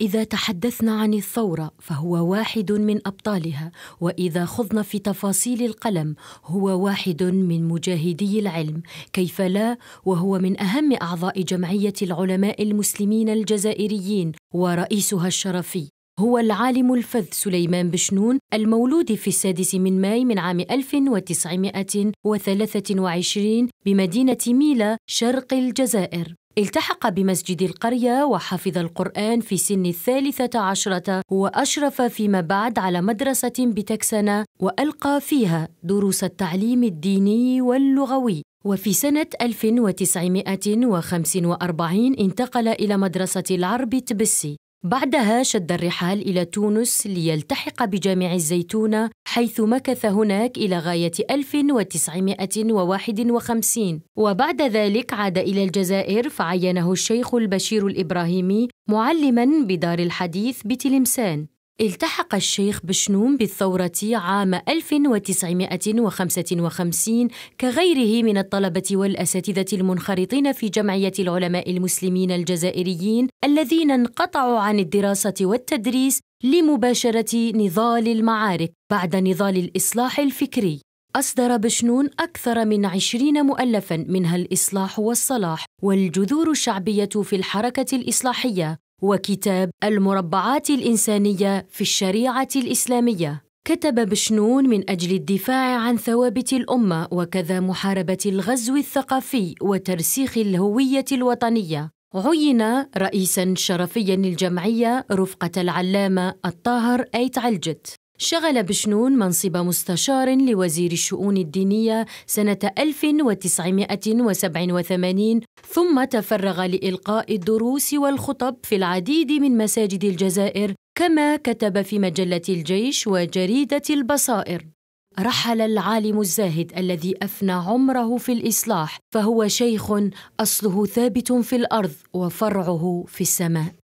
اذا تحدثنا عن الثوره فهو واحد من ابطالها واذا خضنا في تفاصيل القلم هو واحد من مجاهدي العلم كيف لا وهو من اهم اعضاء جمعيه العلماء المسلمين الجزائريين ورئيسها الشرفي هو العالم الفذ سليمان بشنون المولود في السادس من ماي من عام 1923 بمدينة ميلا شرق الجزائر التحق بمسجد القرية وحفظ القرآن في سن الثالثة عشرة وأشرف فيما بعد على مدرسة بتكسنة وألقى فيها دروس التعليم الديني واللغوي وفي سنة 1945 انتقل إلى مدرسة العرب تبسي بعدها شد الرحال إلى تونس ليلتحق بجامع الزيتونة حيث مكث هناك إلى غاية 1951 وبعد ذلك عاد إلى الجزائر فعينه الشيخ البشير الإبراهيمي معلما بدار الحديث بتلمسان التحق الشيخ بشنوم بالثورة عام 1955 كغيره من الطلبة والأساتذة المنخرطين في جمعية العلماء المسلمين الجزائريين الذين انقطعوا عن الدراسة والتدريس لمباشرة نضال المعارك بعد نضال الإصلاح الفكري أصدر بشنون أكثر من عشرين مؤلفاً منها الإصلاح والصلاح والجذور الشعبية في الحركة الإصلاحية وكتاب المربعات الإنسانية في الشريعة الإسلامية كتب بشنون من أجل الدفاع عن ثوابت الأمة وكذا محاربة الغزو الثقافي وترسيخ الهوية الوطنية عين رئيسا شرفيا للجمعية رفقة العلامة الطاهر أيت علجت شغل بشنون منصب مستشار لوزير الشؤون الدينية سنة 1987 ثم تفرغ لإلقاء الدروس والخطب في العديد من مساجد الجزائر كما كتب في مجلة الجيش وجريدة البصائر رحل العالم الزاهد الذي أفنى عمره في الإصلاح فهو شيخ أصله ثابت في الأرض وفرعه في السماء